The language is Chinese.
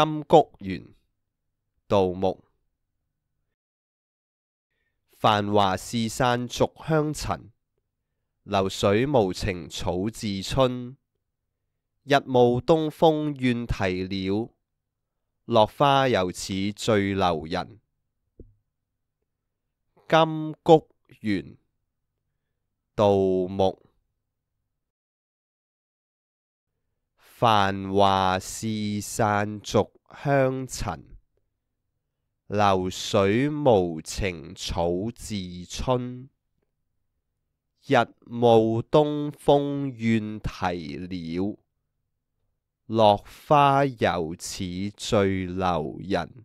金谷园，杜牧。繁华似散逐香尘，流水无情草自春。日暮东风怨啼鸟，落花有似醉留人。金谷园，杜牧。繁华是散逐香尘，流水无情草自春。日暮东风怨啼鸟，落花犹似醉留人。